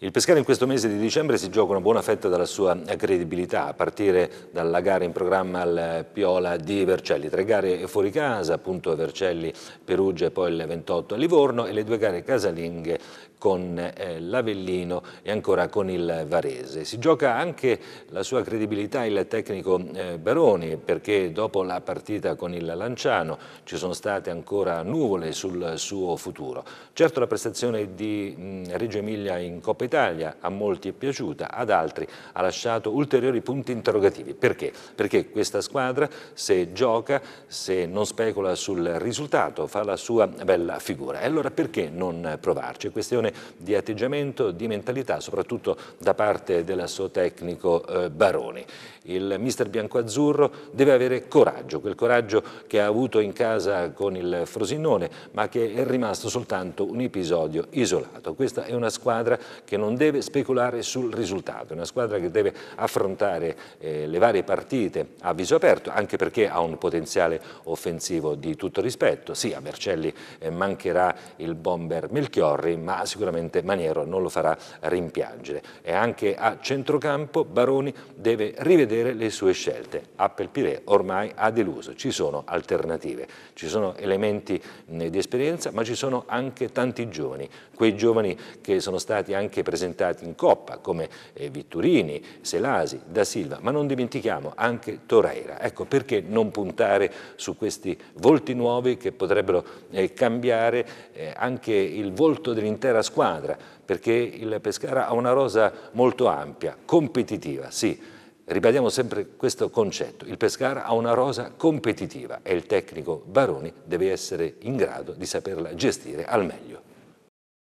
Il Pescara in questo mese di dicembre si gioca una buona fetta dalla sua credibilità, a partire dalla gara in programma al Piola di Vercelli. Tre gare fuori casa, appunto Vercelli, Perugia e poi il 28 a Livorno e le due gare casalinghe con eh, l'Avellino e ancora con il Varese. Si gioca anche la sua credibilità il tecnico eh, Baroni perché dopo la partita con il Lanciano ci sono state ancora nuvole sul suo futuro. Certo la prestazione di mh, Reggio Emilia in Coppa Italia, a molti è piaciuta, ad altri ha lasciato ulteriori punti interrogativi. Perché? Perché questa squadra se gioca, se non specula sul risultato, fa la sua bella figura. E allora perché non provarci? È questione di atteggiamento, di mentalità, soprattutto da parte del suo tecnico eh, Baroni. Il mister biancoazzurro deve avere coraggio, quel coraggio che ha avuto in casa con il Frosinone, ma che è rimasto soltanto un episodio isolato. Questa è una squadra che che non deve speculare sul risultato, è una squadra che deve affrontare eh, le varie partite a viso aperto, anche perché ha un potenziale offensivo di tutto rispetto. Sì, a Mercelli eh, mancherà il bomber Melchiorri, ma sicuramente Maniero non lo farà rimpiangere. E anche a centrocampo Baroni deve rivedere le sue scelte. Appel Piré ormai ha deluso, ci sono alternative, ci sono elementi eh, di esperienza, ma ci sono anche tanti giovani, quei giovani che sono stati anche presentati in Coppa come eh, Vitturini, Selasi, Da Silva, ma non dimentichiamo anche Torreira. Ecco perché non puntare su questi volti nuovi che potrebbero eh, cambiare eh, anche il volto dell'intera squadra, perché il Pescara ha una rosa molto ampia, competitiva, sì, Ribadiamo sempre questo concetto, il Pescara ha una rosa competitiva e il tecnico Baroni deve essere in grado di saperla gestire al meglio.